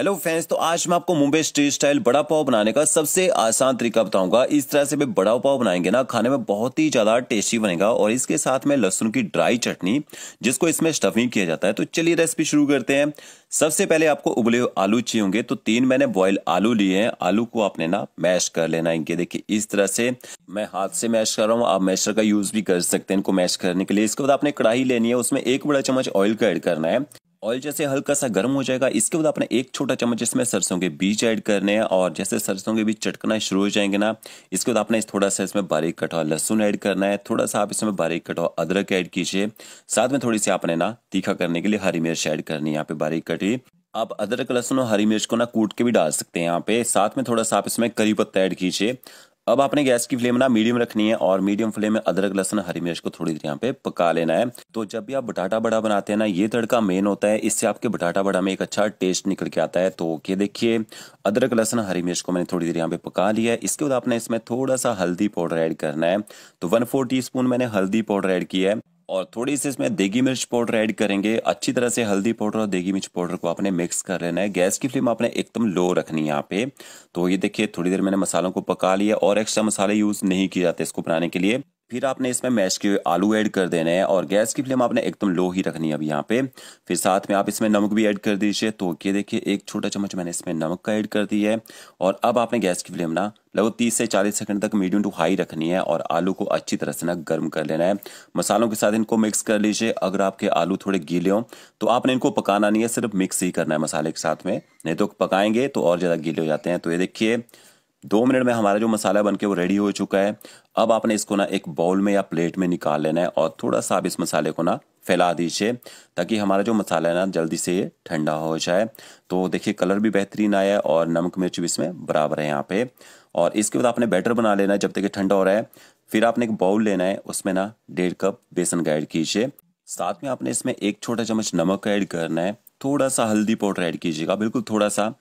hello friends तो आज मैं आपको मुंबई स्ट्रीट स्टाइल बड़ा पाव बनाने का सबसे आसान तरीका बताऊंगा इस तरह से भी बड़ा पाव बनाएंगे ना खाने में बहुत ही ज़्यादा टेस्टी बनेगा और इसके साथ में लहसुन की ड्राई चटनी जिसको इसमें स्टफिंग किया जाता है तो चलिए रेसिपी शुरू करते हैं सबसे पहले आपको उबले हुए आलू चाहिए होंगे तो तीन मैंने बॉयल आलू लिए हैं आलू को आपने ना मैश कर लेना इनके देखिए इस तरह से मैं हाथ से मैश कर रहा हूँ आप मैशर का यूज़ भी कर सकते हैं इनको मैश करने के लिए इसके बाद आपने कढ़ाई लेनी है उसमें एक बड़ा चम्मच ऑयल का एड करना है ऑयल जैसे हल्का सा गर्म हो जाएगा इसके बाद आपने एक छोटा चम्मच इसमें सरसों के बीज ऐड करने हैं और जैसे सरसों के बीज चटकना शुरू हो जाएंगे ना इसके बाद आपने इस थोड़ा सा इसमें बारीक कटा लहसुन ऐड करना है थोड़ा सा आप इसमें बारीक कटा अदरक ऐड कीजिए साथ में थोड़ी सी आपने ना तीखा करने के लिए हरी मिर्च ऐड करनी है यहाँ पे बारीक कटी आप अदरक लहसुन और हरी मिर्च को ना कूट के भी डाल सकते हैं यहाँ पे साथ में थोड़ा सा आप इसमें करी पत्ता ऐड कीजिए अब आपने गैस की फ्लेम ना मीडियम रखनी है और मीडियम फ्लेम में अदरक लहसन हरी मिर्च को थोड़ी देर यहाँ पे पका लेना है तो जब भी आप बटाटा बड़ा बनाते हैं ना ये तड़का मेन होता है इससे आपके बटाटा बड़ा में एक अच्छा टेस्ट निकल के आता है तो ये देखिए अदरक लहसन हरी मिर्च को मैंने थोड़ी देर यहाँ पे पका लिया है इसके बाद आपने इसमें थोड़ा सा हल्दी पाउडर ऐड करना है तो वन फोर टी मैंने हल्दी पाउडर ऐड किया है और थोड़ी सी इसमें देगी मिर्च पाउडर ऐड करेंगे अच्छी तरह से हल्दी पाउडर और देगी मिर्च पाउडर को आपने मिक्स कर लेना है गैस की फ्लेम आपने एकदम लो रखनी है यहाँ पे तो ये देखिए थोड़ी देर मैंने मसालों को पका लिया और एक्स्ट्रा मसाले यूज़ नहीं किए जाते इसको बनाने के लिए फिर आपने इसमें मैश के आलू ऐड कर देने हैं और गैस की फ्लेम आपने एकदम लो ही रखनी है अब यहाँ पे फिर साथ में आप इसमें नमक भी ऐड कर दीजिए तो ये देखिए एक छोटा चम्मच मैंने इसमें नमक का ऐड कर दिया है और अब आपने गैस की फ्लेम ना लगभग तीस से चालीस सेकंड तक मीडियम टू हाई रखनी है और आलू को अच्छी तरह से ना गर्म कर लेना है मसालों के साथ इनको मिक्स कर लीजिए अगर आपके आलू थोड़े गीले हों तो आपने इनको पकाना नहीं है सिर्फ मिक्स ही करना है मसाले के साथ में नहीं तो पकाएंगे तो और ज़्यादा गीले हो जाते हैं तो ये देखिए दो मिनट में हमारा जो मसाला बन के वो रेडी हो चुका है अब आपने इसको ना एक बाउल में या प्लेट में निकाल लेना है और थोड़ा सा आप इस मसाले को ना फैला दीजिए ताकि हमारा जो मसाला है ना जल्दी से ठंडा हो जाए तो देखिए कलर भी बेहतरीन आया और नमक मिर्च भी इसमें बराबर है यहाँ पे और इसके बाद आपने बैटर बना लेना है जब तक ये ठंडा हो रहा है फिर आपने एक बाउल लेना है उसमें ना डेढ़ कप बेसन का ऐड कीजिए साथ में आपने इसमें एक छोटा चम्मच नमक ऐड करना है थोड़ा सा हल्दी पाउडर ऐड कीजिएगा बिल्कुल थोड़ा सा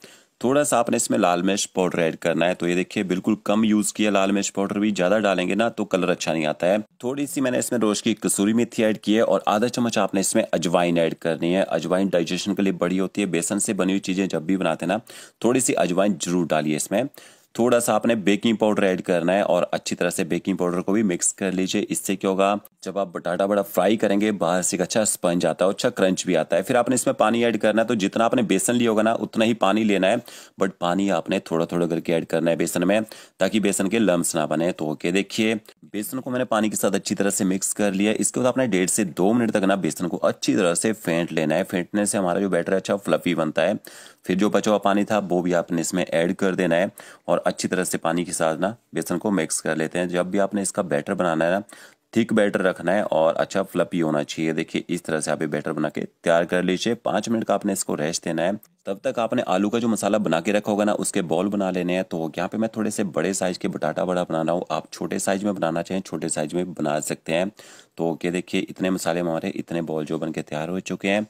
थोड़ा सा आपने इसमें लाल मिर्च पाउडर ऐड करना है तो ये देखिए बिल्कुल कम यूज़ किया लाल मिर्च पाउडर भी ज़्यादा डालेंगे ना तो कलर अच्छा नहीं आता है थोड़ी सी मैंने इसमें रोज की कसूरी मेथी ऐड की है और आधा चम्मच आपने इसमें अजवाइन ऐड करनी है अजवाइन डाइजेशन के लिए बड़ी होती है बेसन से बनी हुई चीज़ें जब भी बनाते हैं ना थोड़ी सी अजवाइन जरूर डालिए इसमें थोड़ा सा आपने बेकिंग पाउडर ऐड करना है और अच्छी तरह से बेकिंग पाउडर को भी मिक्स कर लीजिए इससे क्या होगा जब आप बटाटा बड़ा फ्राई करेंगे बाहर से एक अच्छा स्पंज आता है अच्छा क्रंच भी आता है फिर आपने इसमें पानी ऐड करना है तो जितना आपने बेसन लिया होगा ना उतना ही पानी लेना है बट पानी आपने थोड़ा थोड़ा करके ऐड करना है बेसन में ताकि बेसन के लम्स ना बने तो ओके देखिए बेसन को मैंने पानी के साथ अच्छी तरह से मिक्स कर लिया इसके बाद आपने डेढ़ से दो मिनट तक ना बेसन को अच्छी तरह से फेंट लेना है फेंटने से हमारा जो बैटर है अच्छा फ्लफी बनता है फिर जो बचा हुआ पानी था वो भी आपने इसमें ऐड कर देना है और अच्छी तरह से पानी के साथ ना बेसन को मिक्स कर लेते हैं जब भी आपने इसका बैटर बनाना है ना थिक बैटर रखना है और अच्छा फ्लपी होना चाहिए देखिए इस तरह से आप ये बैटर बना के तैयार कर लीजिए पाँच मिनट का आपने इसको रेस्ट देना है तब तक आपने आलू का जो मसाला बना के रखा होगा ना उसके बॉल बना लेने हैं तो यहाँ पे मैं थोड़े से बड़े साइज के बटाटा बड़ा बना रहा हूँ आप छोटे साइज में बनाना चाहें छोटे साइज में बना सकते हैं तो ये देखिए इतने मसाले हमारे इतने बॉल जो बन के तैयार हो चुके हैं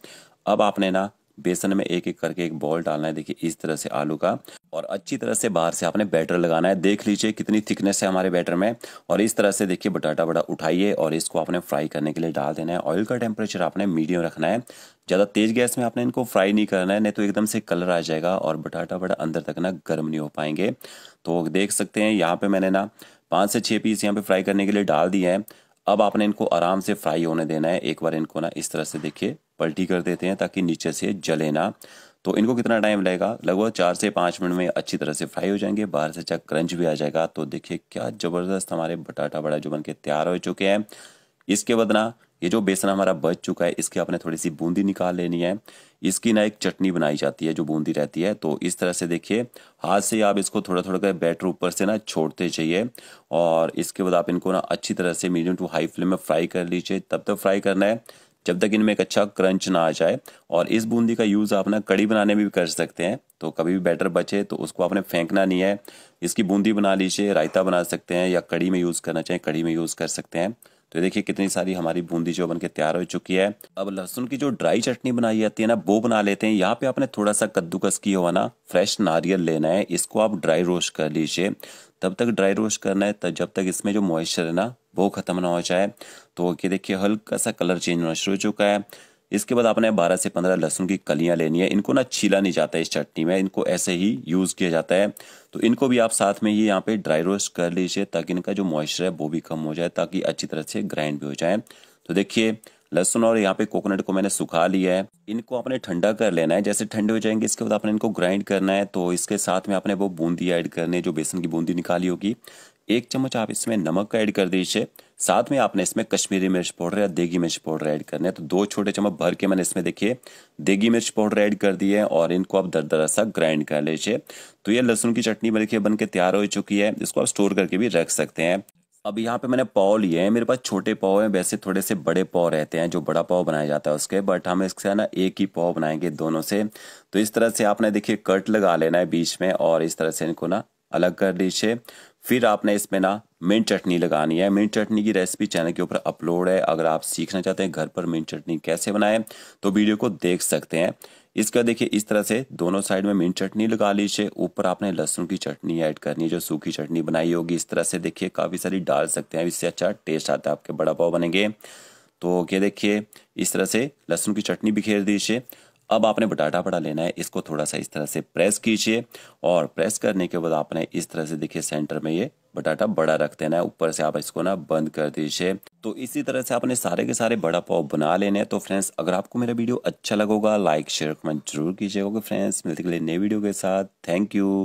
अब आपने ना बेसन में एक एक करके एक बॉल डालना है देखिए इस तरह से आलू का और अच्छी तरह से बाहर से आपने बैटर लगाना है देख लीजिए कितनी थिकनेस है हमारे बैटर में और इस तरह से देखिए बटाटा बड़ा उठाइए और इसको आपने फ्राई करने के लिए डाल देना है ऑयल का टेम्परेचर आपने मीडियम रखना है ज़्यादा तेज़ गैस में आपने इनको फ्राई नहीं करना है नहीं तो एकदम से कलर आ जाएगा और बटाटा बड़ा अंदर तक ना गर्म नहीं हो पाएंगे तो देख सकते हैं यहाँ पर मैंने ना पाँच से छः पीस यहाँ पर फ्राई करने के लिए डाल दिए हैं अब आपने इनको आराम से फ्राई होने देना है एक बार इनको ना इस तरह से देखिए पलटी कर देते हैं ताकि नीचे से जले ना तो इनको कितना टाइम लगेगा लगभग चार से पाँच मिनट में अच्छी तरह से फ्राई हो जाएंगे बाहर से अच्छा क्रंच भी आ जाएगा तो देखिए क्या ज़बरदस्त हमारे बटाटा बड़ा जो बन के तैयार हो चुके हैं इसके बाद ना ये जो बेसन हमारा बच चुका है इसकी आपने थोड़ी सी बूंदी निकाल लेनी है इसकी ना एक चटनी बनाई जाती है जो बूंदी रहती है तो इस तरह से देखिए हाथ से आप इसको थोड़ा थोड़ा कर बैटर ऊपर से ना छोड़ते चाहिए और इसके बाद आप इनको ना अच्छी तरह से मीडियम टू हाई फ्लेम में फ्राई कर लीजिए तब तक फ्राई करना है जब तक इनमें एक अच्छा क्रंच ना आ जाए और इस बूंदी का यूज़ आप ना कड़ी बनाने में भी कर सकते हैं तो कभी भी बैटर बचे तो उसको आपने फेंकना नहीं है इसकी बूंदी बना लीजिए रायता बना सकते हैं या कड़ी में यूज़ करना चाहें कड़ी में यूज़ कर सकते हैं तो देखिए कितनी सारी हमारी बूंदी जो बन के तैयार हो चुकी है अब लहसुन की जो ड्राई चटनी बनाई जाती है ना वो बना लेते हैं यहाँ पे आपने थोड़ा सा कद्दूकस की हुआ ना फ्रेश नारियल लेना है इसको आप ड्राई रोस्ट कर लीजिए तब तक ड्राई रोस्ट करना है तब जब तक इसमें जो मॉइस्चर है ना वो ख़त्म ना हो जाए तो ये देखिए हल्का सा कलर चेंज होना शुरू हो चुका है इसके बाद आपने 12 से 15 लहसुन की कलियां लेनी है इनको ना छीला नहीं जाता है इस चटनी में इनको ऐसे ही यूज़ किया जाता है तो इनको भी आप साथ में ही यहाँ पे ड्राई रोस्ट कर लीजिए ताकि इनका जो मॉइस्चर है वो भी कम हो जाए ताकि अच्छी तरह से ग्राइंड भी हो जाए तो देखिए लहसुन और यहाँ पे कोकोनट को मैंने सुखा लिया है इनको आपने ठंडा कर लेना है जैसे ठंडे हो जाएंगे इसके बाद आपने इनको ग्राइंड करना है तो इसके साथ में आपने वो बूंदी ऐड करनी है जो बेसन की बूंदी निकाली होगी एक चम्मच आप इसमें नमक का ऐड कर दीजिए साथ में आपने इसमें कश्मीरी मिर्च पाउडर या देगी मिर्च पाउडर ऐड करना है तो दो छोटे चम्मच भर के मैंने इसमें देखिए देगी मिर्च पाउडर ऐड कर दिए और इनको आप दर दरदरा सा ग्राइंड कर लीजिए तो ये लहसुन की चटनी बल्कि बन के तैयार हो चुकी है इसको आप स्टोर करके भी रख सकते हैं अब यहाँ पे मैंने पाव लिए हैं मेरे पास छोटे पाव हैं वैसे थोड़े से बड़े पाव रहते हैं जो बड़ा पाव बनाया जाता है उसके बट हम इसके ना एक ही पाव बनाएंगे दोनों से तो इस तरह से आपने देखिए कट लगा लेना है बीच में और इस तरह से इनको ना अलग कर लीजिए फिर आपने इसमें ना मिंट चटनी लगानी है मिंट चटनी की रेसिपी चैनल के ऊपर अपलोड है अगर आप सीखना चाहते हैं घर पर मिंट चटनी कैसे बनाएं तो वीडियो को देख सकते हैं इसका देखिए इस तरह से दोनों साइड में मिंट चटनी लगा लीजिए ऊपर आपने लहसुन की चटनी ऐड करनी है जो सूखी चटनी बनाई होगी इस तरह से देखिए काफ़ी सारी डाल सकते हैं इससे अच्छा टेस्ट आता है आपके बड़ा पाव बनेंगे तो ये देखिए इस तरह से लहसुन की चटनी बिखेर दीजिए अब आपने बटाटा बड़ा लेना है इसको थोड़ा सा इस तरह से प्रेस कीजिए और प्रेस करने के बाद आपने इस तरह से देखिए सेंटर में ये बटाटा बड़ा रख देना है ऊपर से आप इसको ना बंद कर दीजिए तो इसी तरह से आपने सारे के सारे बड़ा पाव बना लेने हैं तो फ्रेंड्स अगर आपको मेरा वीडियो अच्छा लगोगा लाइक शेयर कमेंट जरूर कीजिएगा फ्रेंड्स मिलते नई नए वीडियो के साथ थैंक यू